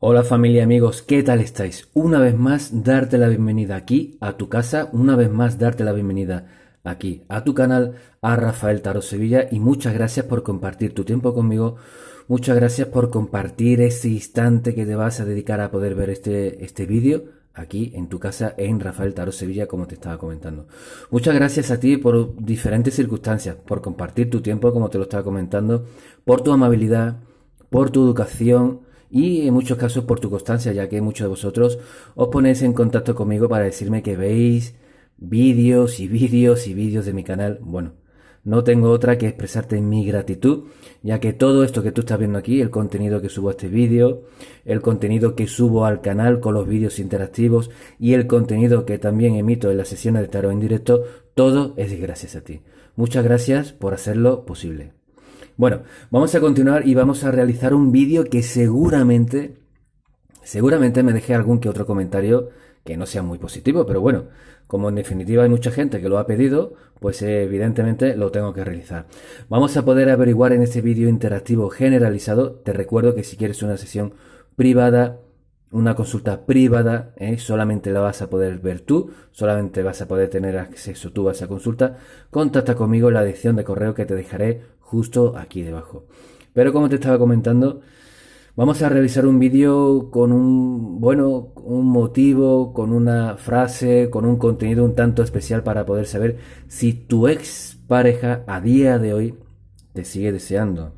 Hola familia amigos, ¿qué tal estáis? Una vez más darte la bienvenida aquí a tu casa, una vez más darte la bienvenida aquí a tu canal, a Rafael Taro Sevilla y muchas gracias por compartir tu tiempo conmigo, muchas gracias por compartir ese instante que te vas a dedicar a poder ver este, este vídeo aquí en tu casa en Rafael Taro Sevilla como te estaba comentando. Muchas gracias a ti por diferentes circunstancias, por compartir tu tiempo como te lo estaba comentando, por tu amabilidad, por tu educación, y en muchos casos por tu constancia, ya que muchos de vosotros os ponéis en contacto conmigo para decirme que veis vídeos y vídeos y vídeos de mi canal. Bueno, no tengo otra que expresarte mi gratitud, ya que todo esto que tú estás viendo aquí, el contenido que subo a este vídeo, el contenido que subo al canal con los vídeos interactivos y el contenido que también emito en las sesiones de tarot en directo, todo es gracias a ti. Muchas gracias por hacerlo posible. Bueno, vamos a continuar y vamos a realizar un vídeo que seguramente, seguramente me dejé algún que otro comentario que no sea muy positivo, pero bueno, como en definitiva hay mucha gente que lo ha pedido, pues eh, evidentemente lo tengo que realizar. Vamos a poder averiguar en este vídeo interactivo generalizado, te recuerdo que si quieres una sesión privada, una consulta privada, eh, solamente la vas a poder ver tú, solamente vas a poder tener acceso tú a esa consulta, contacta conmigo en la dirección de correo que te dejaré justo aquí debajo. Pero como te estaba comentando, vamos a revisar un vídeo con un, bueno, un motivo, con una frase, con un contenido un tanto especial para poder saber si tu ex pareja a día de hoy te sigue deseando.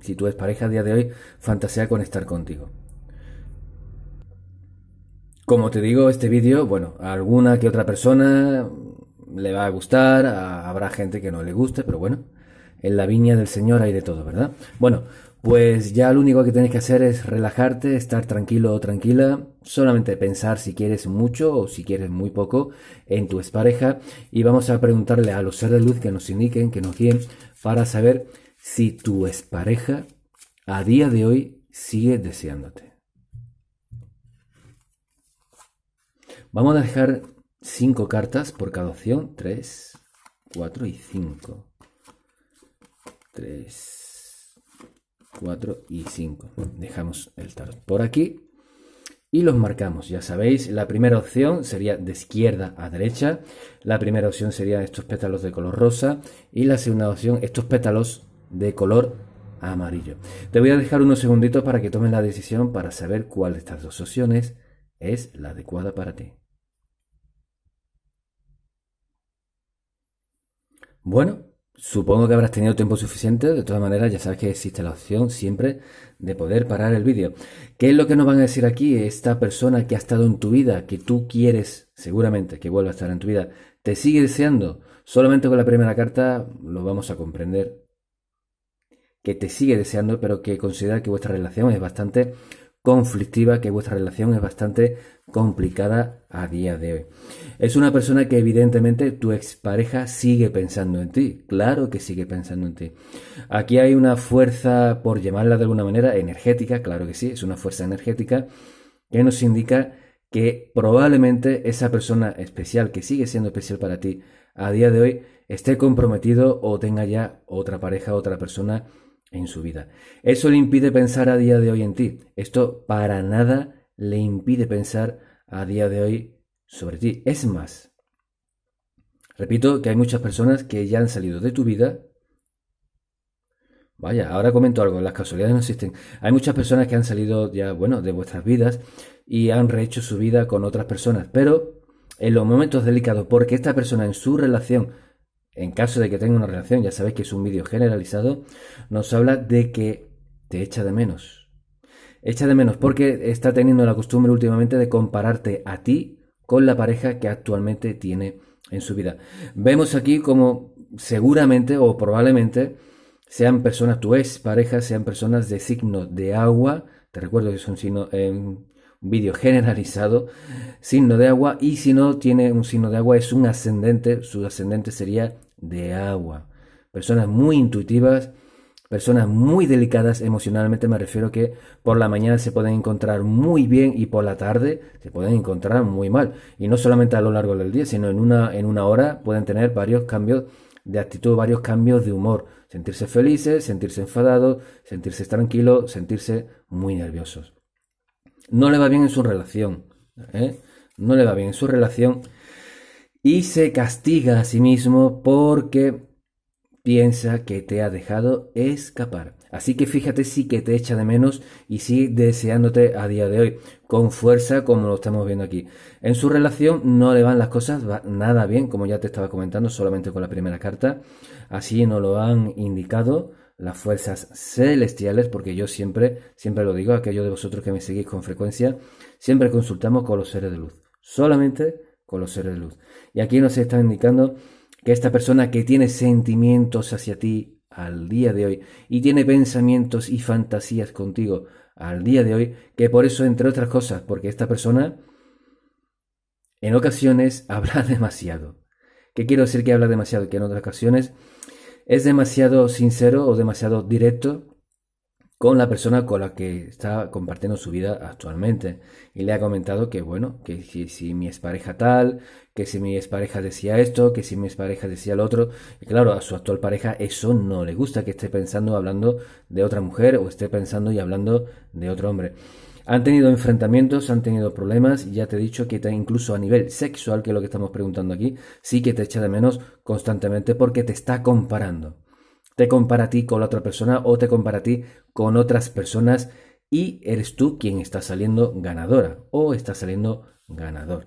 Si tu ex pareja a día de hoy fantasea con estar contigo. Como te digo, este vídeo, bueno, a alguna que otra persona le va a gustar, habrá gente que no le guste, pero bueno, en la viña del Señor hay de todo, ¿verdad? Bueno, pues ya lo único que tienes que hacer es relajarte, estar tranquilo o tranquila, solamente pensar si quieres mucho o si quieres muy poco en tu expareja y vamos a preguntarle a los seres de luz que nos indiquen, que nos guíen, para saber si tu expareja a día de hoy sigue deseándote. Vamos a dejar cinco cartas por cada opción, 3, 4 y 5. 3, 4 y 5. Dejamos el tarot por aquí y los marcamos. Ya sabéis, la primera opción sería de izquierda a derecha, la primera opción sería estos pétalos de color rosa y la segunda opción estos pétalos de color amarillo. Te voy a dejar unos segunditos para que tomes la decisión para saber cuál de estas dos opciones es la adecuada para ti. Bueno, Supongo que habrás tenido tiempo suficiente, de todas maneras ya sabes que existe la opción siempre de poder parar el vídeo. ¿Qué es lo que nos van a decir aquí? Esta persona que ha estado en tu vida, que tú quieres seguramente que vuelva a estar en tu vida, te sigue deseando. Solamente con la primera carta lo vamos a comprender. Que te sigue deseando, pero que considera que vuestra relación es bastante conflictiva, que vuestra relación es bastante complicada a día de hoy. Es una persona que evidentemente tu expareja sigue pensando en ti, claro que sigue pensando en ti. Aquí hay una fuerza, por llamarla de alguna manera, energética, claro que sí, es una fuerza energética que nos indica que probablemente esa persona especial, que sigue siendo especial para ti a día de hoy, esté comprometido o tenga ya otra pareja, otra persona en su vida. Eso le impide pensar a día de hoy en ti. Esto para nada le impide pensar a día de hoy sobre ti. Es más, repito que hay muchas personas que ya han salido de tu vida. Vaya, ahora comento algo, las casualidades no existen. Hay muchas personas que han salido ya, bueno, de vuestras vidas y han rehecho su vida con otras personas, pero en los momentos delicados, porque esta persona en su relación en caso de que tenga una relación, ya sabéis que es un vídeo generalizado, nos habla de que te echa de menos. Echa de menos porque está teniendo la costumbre últimamente de compararte a ti con la pareja que actualmente tiene en su vida. Vemos aquí como seguramente o probablemente sean personas, tu ex pareja, sean personas de signo de agua, te recuerdo que es un eh, un vídeo generalizado, signo de agua, y si no tiene un signo de agua es un ascendente, su ascendente sería de agua. Personas muy intuitivas, personas muy delicadas emocionalmente, me refiero que por la mañana se pueden encontrar muy bien y por la tarde se pueden encontrar muy mal. Y no solamente a lo largo del día, sino en una, en una hora pueden tener varios cambios de actitud, varios cambios de humor. Sentirse felices, sentirse enfadados, sentirse tranquilos, sentirse muy nerviosos. No le va bien en su relación. ¿eh? No le va bien en su relación y se castiga a sí mismo porque piensa que te ha dejado escapar. Así que fíjate si que te echa de menos y si deseándote a día de hoy, con fuerza como lo estamos viendo aquí. En su relación no le van las cosas nada bien, como ya te estaba comentando, solamente con la primera carta. Así nos lo han indicado las fuerzas celestiales, porque yo siempre, siempre lo digo, aquellos de vosotros que me seguís con frecuencia, siempre consultamos con los seres de luz. Solamente con los seres de luz. Y aquí nos está indicando que esta persona que tiene sentimientos hacia ti al día de hoy y tiene pensamientos y fantasías contigo al día de hoy, que por eso, entre otras cosas, porque esta persona en ocasiones habla demasiado. ¿Qué quiero decir que habla demasiado? Que en otras ocasiones es demasiado sincero o demasiado directo con la persona con la que está compartiendo su vida actualmente. Y le ha comentado que, bueno, que, si mi expareja tal, que si mi expareja decía esto, que si mi expareja decía lo otro. Y claro, a su actual pareja eso no le gusta, que esté pensando hablando de otra mujer o esté pensando y hablando de otro hombre. Han tenido enfrentamientos, han tenido problemas, ya te he dicho que incluso a nivel sexual, que es lo que estamos preguntando aquí, sí que te echa de menos constantemente porque te está comparando te compara a ti con la otra persona o te compara a ti con otras personas y eres tú quien está saliendo ganadora o está saliendo ganador.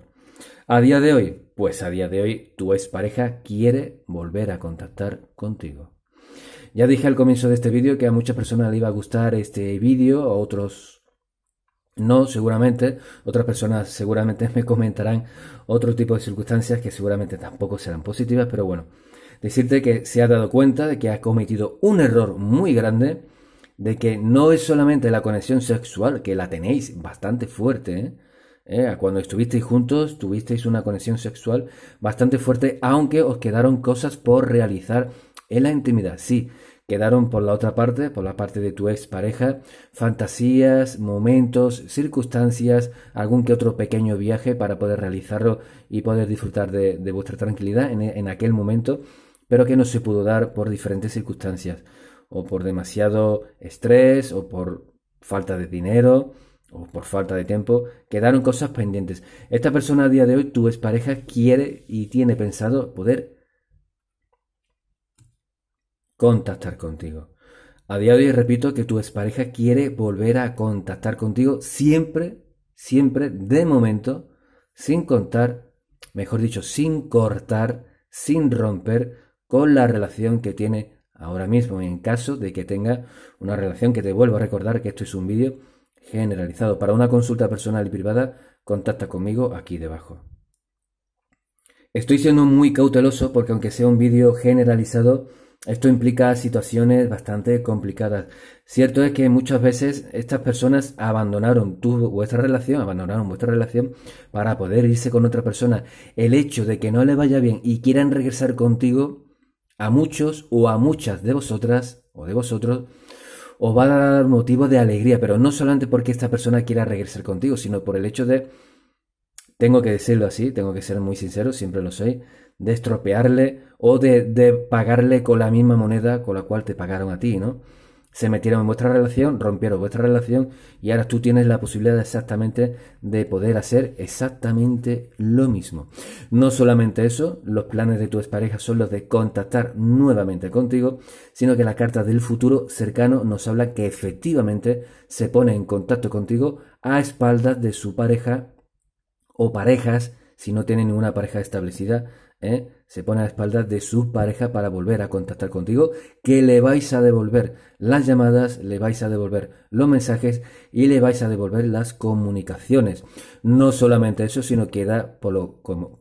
A día de hoy, pues a día de hoy tu expareja quiere volver a contactar contigo. Ya dije al comienzo de este vídeo que a muchas personas le iba a gustar este vídeo, a otros no, seguramente. Otras personas seguramente me comentarán otro tipo de circunstancias que seguramente tampoco serán positivas, pero bueno decirte que se ha dado cuenta de que ha cometido un error muy grande, de que no es solamente la conexión sexual, que la tenéis bastante fuerte, ¿eh? ¿Eh? cuando estuvisteis juntos tuvisteis una conexión sexual bastante fuerte, aunque os quedaron cosas por realizar en la intimidad, sí. Quedaron por la otra parte, por la parte de tu expareja, fantasías, momentos, circunstancias, algún que otro pequeño viaje para poder realizarlo y poder disfrutar de, vuestra tranquilidad en aquel momento pero que no se pudo dar por diferentes circunstancias, o por demasiado estrés, o por falta de dinero, o por falta de tiempo, quedaron cosas pendientes. Esta persona a día de hoy, tu expareja, quiere y tiene pensado poder contactar contigo. A día de hoy, repito que tu expareja quiere volver a contactar contigo siempre, siempre, de momento, sin contar, mejor dicho, sin cortar, sin romper con la relación que tiene ahora mismo en caso de que tenga una relación que te vuelvo a recordar que esto es un vídeo generalizado. Para una consulta personal y privada, contacta conmigo aquí debajo. Estoy siendo muy cauteloso porque aunque sea un vídeo generalizado, esto implica situaciones bastante complicadas. Cierto es que muchas veces estas personas abandonaron tu, vuestra relación, abandonaron vuestra relación para poder irse con otra persona. El hecho de que no le vaya bien y quieran regresar contigo a muchos o a muchas de vosotras o de vosotros os va a dar motivo de alegría, pero no solamente porque esta persona quiera regresar contigo, sino por el hecho de, tengo que decirlo así, tengo que ser muy sincero, siempre lo soy, de estropearle o de, de pagarle con la misma moneda con la cual te pagaron a ti, ¿no? se metieron en vuestra relación, rompieron vuestra relación y ahora tú tienes la posibilidad exactamente de poder hacer exactamente lo mismo. No solamente eso, los planes de tu parejas son los de contactar nuevamente contigo, sino que la carta del futuro cercano nos habla que efectivamente se pone en contacto contigo a espaldas de su pareja o parejas si no tiene ninguna pareja establecida ¿eh? se pone a la espalda de su pareja para volver a contactar contigo, que le vais a devolver las llamadas, le vais a devolver los mensajes y le vais a devolver las comunicaciones. No solamente eso, sino que da, por lo, como,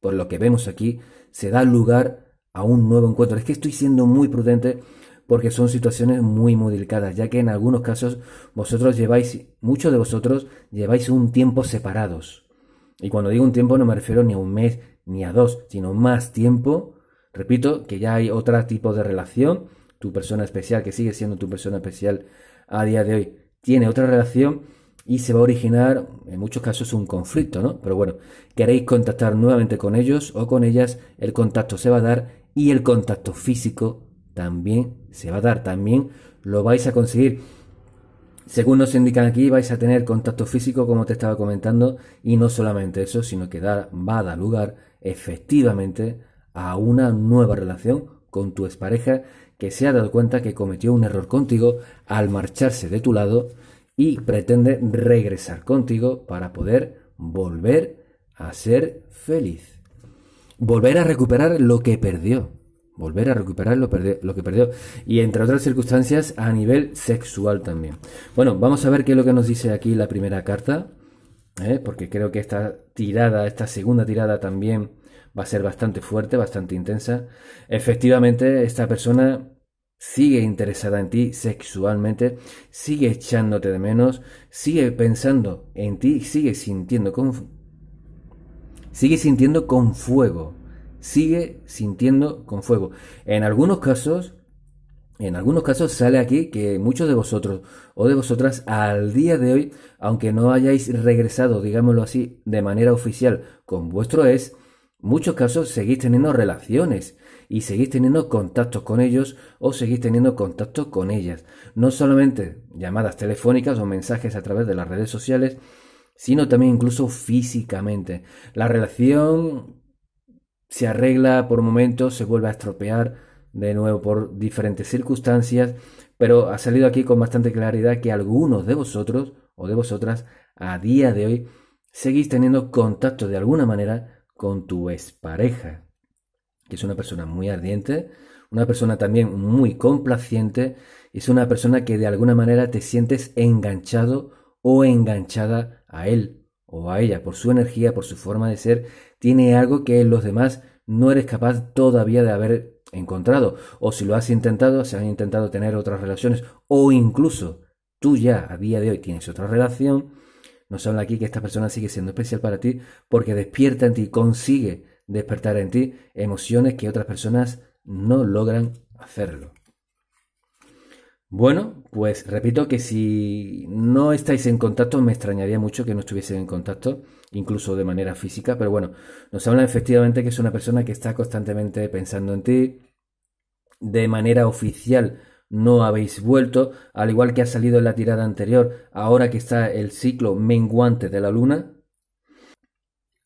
por lo que vemos aquí, se da lugar a un nuevo encuentro. Es que estoy siendo muy prudente porque son situaciones muy, muy delicadas, ya que en algunos casos vosotros lleváis, muchos de vosotros lleváis un tiempo separados. Y cuando digo un tiempo no me refiero ni a un mes, ni a dos, sino más tiempo. Repito que ya hay otro tipo de relación. Tu persona especial, que sigue siendo tu persona especial a día de hoy, tiene otra relación y se va a originar en muchos casos un conflicto, ¿no? Pero bueno, queréis contactar nuevamente con ellos o con ellas, el contacto se va a dar y el contacto físico también se va a dar, también lo vais a conseguir. Según nos indican aquí, vais a tener contacto físico, como te estaba comentando, y no solamente eso, sino que dar va a dar lugar efectivamente a una nueva relación con tu expareja que se ha dado cuenta que cometió un error contigo al marcharse de tu lado y pretende regresar contigo para poder volver a ser feliz. Volver a recuperar lo que perdió. Volver a recuperar lo, lo, que perdió. Y entre otras circunstancias a nivel sexual también. Bueno, vamos a ver qué es lo que nos dice aquí la primera carta. ¿eh? porque creo que esta tirada, esta segunda tirada también va a ser bastante fuerte, bastante intensa. Efectivamente, esta persona sigue interesada en ti sexualmente, sigue echándote de menos, sigue pensando en ti, sigue sintiendo con sigue sintiendo con fuego, sigue sintiendo con fuego. En algunos casos en algunos casos sale aquí que muchos de vosotros o de vosotras al día de hoy, aunque no hayáis regresado, digámoslo así, de manera oficial con vuestro ex, muchos casos seguís teniendo relaciones y seguís teniendo contactos con ellos o seguís teniendo contactos con ellas. No solamente llamadas telefónicas o mensajes a través de las redes sociales, sino también incluso físicamente. La relación se arregla por momentos, se vuelve a estropear, de nuevo por diferentes circunstancias, pero ha salido aquí con bastante claridad que algunos de vosotros o de vosotras a día de hoy seguís teniendo contacto de alguna manera con tu expareja, que es una persona muy ardiente, una persona también muy complaciente, es una persona que de alguna manera te sientes enganchado o enganchada a él o a ella, por su energía, por su forma de ser, tiene algo que los demás no eres capaz todavía de haber encontrado o si lo has intentado, si han intentado tener otras relaciones o incluso tú ya a día de hoy tienes otra relación, nos habla aquí que esta persona sigue siendo especial para ti porque despierta en ti, consigue despertar en ti emociones que otras personas no logran hacerlo. Bueno, pues repito que si no estáis en contacto, me extrañaría mucho que no estuvieseis en contacto, incluso de manera física, pero bueno, nos habla efectivamente que es una persona que está constantemente pensando en ti, de manera oficial no habéis vuelto, al igual que ha salido en la tirada anterior, ahora que está el ciclo menguante de la luna,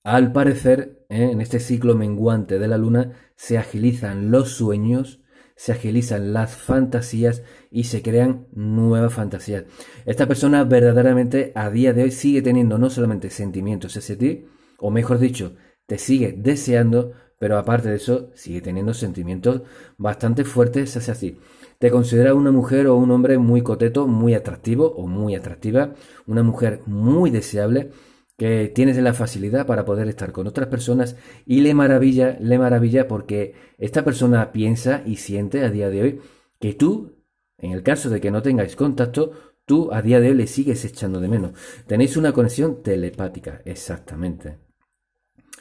al parecer, ¿eh? en este ciclo menguante de la luna se agilizan los sueños, se agilizan las fantasías y se crean nuevas fantasías. Esta persona verdaderamente a día de hoy sigue teniendo no solamente sentimientos hacia ti, o mejor dicho, te sigue deseando, pero aparte de eso, sigue teniendo sentimientos bastante fuertes hacia ti. Te considera una mujer o un hombre muy coteto, muy atractivo o muy atractiva, una mujer muy deseable, que tienes la facilidad para poder estar con otras personas y le maravilla, le maravilla porque esta persona piensa y siente a día de hoy que tú, en el caso de que no tengáis contacto, tú a día de hoy le sigues echando de menos. Tenéis una conexión telepática, exactamente.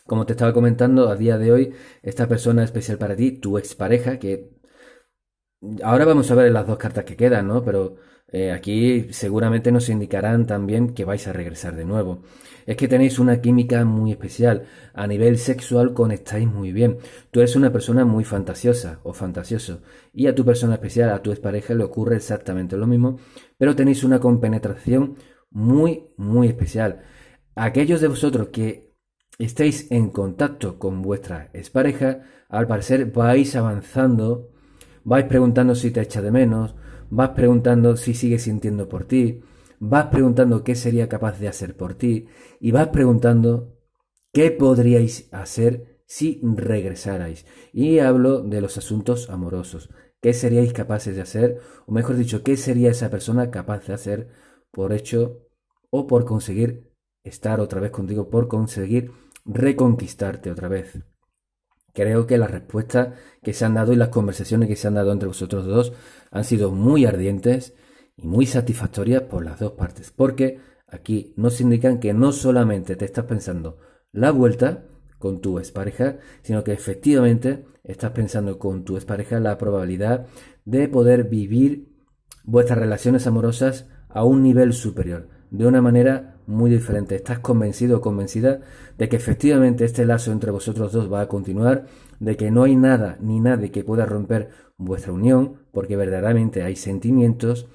Como te estaba comentando, a día de hoy, esta persona especial para ti, tu expareja, que ahora vamos a ver las dos cartas que quedan, ¿no? Pero eh, aquí seguramente nos indicarán también que vais a regresar de nuevo. Es que tenéis una química muy especial. A nivel sexual conectáis muy bien. Tú eres una persona muy fantasiosa o fantasioso. Y a tu persona especial, a tu expareja, le ocurre exactamente lo mismo. Pero tenéis una compenetración muy, muy especial. Aquellos de vosotros que estéis en contacto con vuestra expareja, al parecer vais avanzando, vais preguntando si te echa de menos, vas preguntando si sigue sintiendo por ti, vas preguntando qué sería capaz de hacer por ti y vas preguntando qué podríais hacer si regresarais. Y hablo de los asuntos amorosos. ¿Qué seríais capaces de hacer? O mejor dicho, ¿qué sería esa persona capaz de hacer por hecho o por conseguir estar otra vez contigo, por conseguir reconquistarte otra vez. Creo que las respuestas que se han dado y las conversaciones que se han dado entre vosotros dos han sido muy ardientes y muy satisfactorias por las dos partes, porque aquí nos indican que no solamente te estás pensando la vuelta con tu expareja, sino que efectivamente estás pensando con tu expareja la probabilidad de poder vivir vuestras relaciones amorosas a un nivel superior, de una manera muy diferente Estás convencido o convencida de que efectivamente este lazo entre vosotros dos va a continuar, de que no hay nada ni nadie que pueda romper vuestra unión, porque verdaderamente hay sentimientos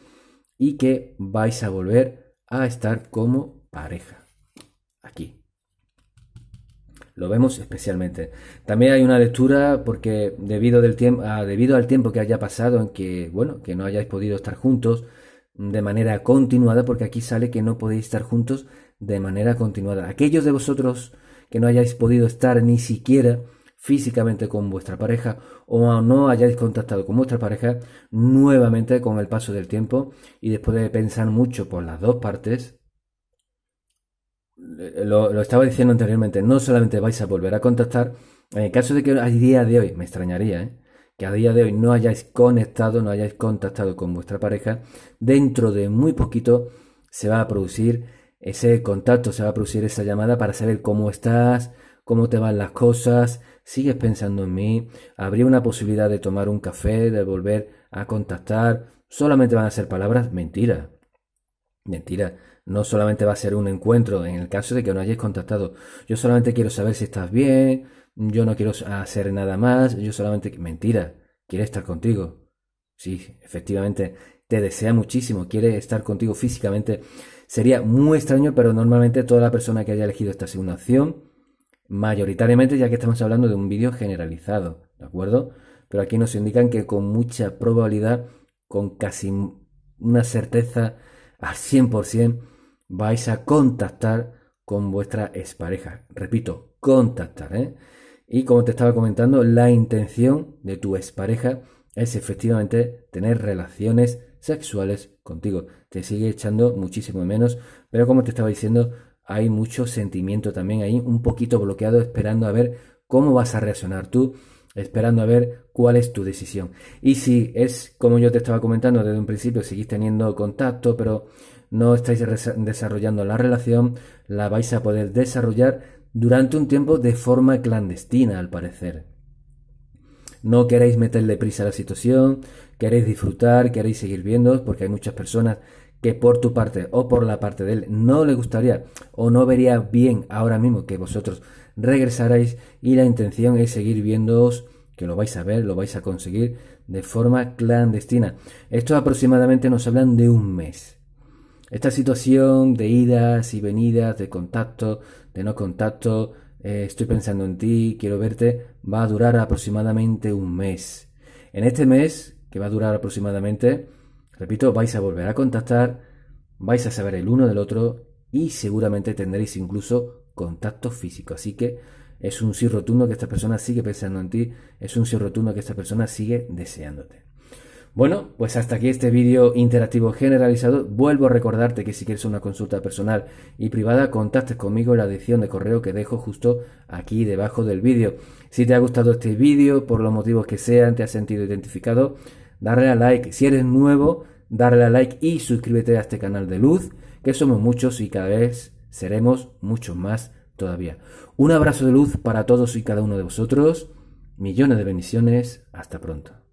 y que vais a volver a estar como pareja. Aquí. Lo vemos especialmente. También hay una lectura porque debido, del tiempo, ah, debido al tiempo que haya pasado en que, bueno, que no hayáis podido estar juntos, de manera continuada, porque aquí sale que no podéis estar juntos de manera continuada. Aquellos de vosotros que no hayáis podido estar ni siquiera físicamente con vuestra pareja o no hayáis contactado con vuestra pareja, nuevamente con el paso del tiempo y después de pensar mucho por las dos partes, lo, estaba diciendo anteriormente, no solamente vais a volver a contactar, en el caso de que al día de hoy, me extrañaría, ¿eh? que a día de hoy no hayáis conectado, no hayáis contactado con vuestra pareja, dentro de muy poquito se va a producir ese contacto, se va a producir esa llamada para saber cómo estás, cómo te van las cosas, sigues pensando en mí, habría una posibilidad de tomar un café, de volver a contactar, solamente van a ser palabras mentiras. Mentira, no solamente va a ser un encuentro en el caso de que no hayáis contactado. Yo solamente quiero saber si estás bien, yo no quiero hacer nada más, yo solamente... Mentira, quiere estar contigo. Sí, efectivamente, te desea muchísimo, quiere estar contigo físicamente. Sería muy extraño, pero normalmente toda la persona que haya elegido esta segunda opción, mayoritariamente, ya que estamos hablando de un vídeo generalizado, ¿de acuerdo? Pero aquí nos indican que con mucha probabilidad, con casi una certeza al 100%, vais a contactar con vuestra expareja. Repito, contactar, ¿eh? Y como te estaba comentando, la intención de tu expareja es efectivamente tener relaciones sexuales contigo. Te sigue echando muchísimo menos, pero como te estaba diciendo, hay mucho sentimiento también ahí, un poquito bloqueado, esperando a ver cómo vas a reaccionar tú, esperando a ver cuál es tu decisión. Y si es como yo te estaba comentando desde un principio, seguís teniendo contacto, pero no estáis desarrollando la relación, la vais a poder desarrollar durante un tiempo de forma clandestina, al parecer. No queréis meterle prisa a la situación, queréis disfrutar, queréis seguir viendo, porque hay muchas personas que por tu parte o por la parte de él no le gustaría o no vería bien ahora mismo que vosotros regresarais y la intención es seguir viéndoos que lo vais a ver, lo vais a conseguir de forma clandestina. Esto aproximadamente nos hablan de un mes. Esta situación de idas y venidas, de contacto, no contacto, eh, estoy pensando en ti, quiero verte, va a durar aproximadamente un mes. En este mes, que va a durar aproximadamente, repito, vais a volver a contactar, vais a saber el uno del otro y seguramente tendréis incluso contacto físico. Así que es un sí rotundo que esta persona sigue pensando en ti, es un sí rotundo que esta persona sigue deseándote. Bueno, pues hasta aquí este vídeo interactivo generalizado. Vuelvo a recordarte que si quieres una consulta personal y privada, contactes conmigo en la edición de correo que dejo justo aquí debajo del vídeo. Si te ha gustado este vídeo, por los motivos que sean, te has sentido identificado, darle a like. Si eres nuevo, darle a like y suscríbete a este canal de luz, que somos muchos y cada vez seremos muchos más todavía. Un abrazo de luz para todos y cada uno de vosotros. Millones de bendiciones. Hasta pronto.